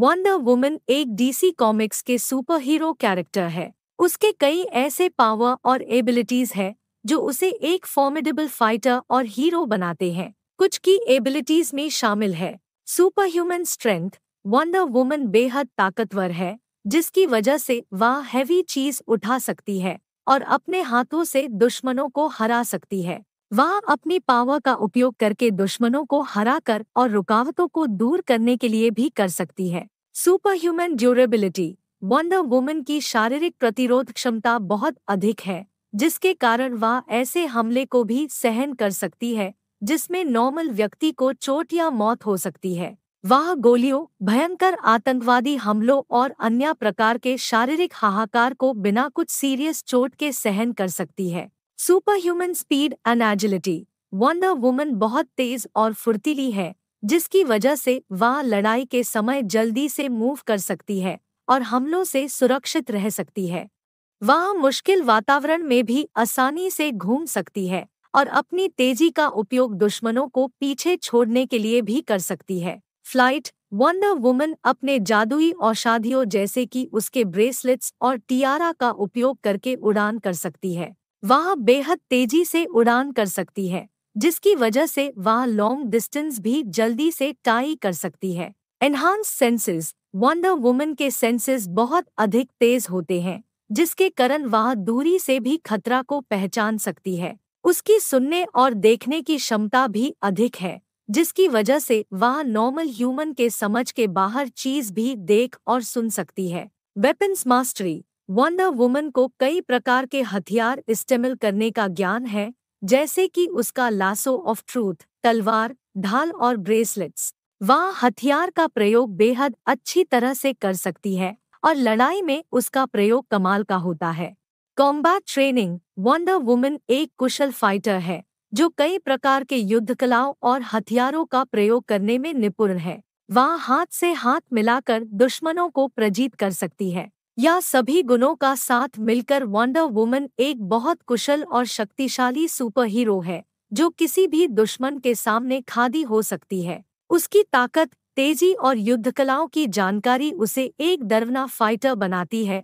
wonder Woman एक DC Comics के super hero character है उसके कई ऐसे पावर और एबिलिटीज है जो उसे एक फॉर्मिडेबल फाइटर और हीरो बनाते हैं कुछ की एबिलिटीज में शामिल है superhuman strength Wonder Woman बेहद ताकतवर है जिसकी वजह से वह हैवी चीज उठा सकती है और अपने हाथों से दुश्मनों को हरा सकती है वह अपनी पावर का उपयोग करके दुश्मनों को हरा कर और रुकावटों को दूर करने के लिए भी कर सकती है superhuman durability Wonder Woman की शारीरिक प्रतिरोध क्षमता बहुत अधिक है जिसके कारण वह ऐसे हमले को भी सहन कर सकती है जिसमें नॉर्मल व्यक्ति को चोट या मौत हो सकती है वह गोलियों भयंकर आतंकवादी हमलों और अन्य प्रकार के शारीरिक हाहाकार को बिना कुछ सीरियस चोट के सहन कर सकती है superhuman speed and agility Wonder Woman बहुत तेज और फुर्तीली है जिसकी वजह से वह लड़ाई के समय जल्दी से मूव कर सकती है और हमलों से सुरक्षित रह सकती है वह मुश्किल वातावरण में भी आसानी से घूम सकती है और अपनी तेजी का उपयोग दुश्मनों को पीछे छोड़ने के लिए भी कर सकती है फ्लाइट वंडर वुमन अपने जादुई औषाधियों जैसे कि उसके ब्रेसलेट्स और टियारा का उपयोग करके उड़ान कर सकती है वह बेहद तेजी से उड़ान कर सकती है जिसकी वजह से वह लॉन्ग डिस्टेंस भी जल्दी से टाई कर सकती है एनहांस सेंसेस वंडर वुमन के सेंसेस बहुत अधिक तेज होते हैं जिसके कारण वह दूरी से भी खतरा को पहचान सकती है उसकी सुनने और देखने की क्षमता भी अधिक है जिसकी वजह से वह नॉर्मल ह्यूमन के समझ के बाहर चीज भी देख और सुन सकती है वेपन्स मास्टरी वंडर वुमन को कई प्रकार के हथियार इस्तेमाल करने का ज्ञान है जैसे कि उसका लासो ऑफ ट्रूथ तलवार ढाल और ब्रेसलेट्स वह हथियार का प्रयोग बेहद अच्छी तरह से कर सकती है और लड़ाई में उसका प्रयोग कमाल का होता है कॉम्बैट ट्रेनिंग वंडर वुमन एक कुशल फाइटर है जो कई प्रकार के युद्ध कलाओं और हथियारों का प्रयोग करने में निपुण है वह हाथ से हाथ मिलाकर दुश्मनों को प्रजीत कर सकती है या सभी गुणों का साथ मिलकर वंडर वुमन एक बहुत कुशल और शक्तिशाली सुपर हीरो है जो किसी भी दुश्मन के सामने खादी हो सकती है उसकी ताकत तेजी और युद्धकलाओं की जानकारी उसे एक डरवना फाइटर बनाती है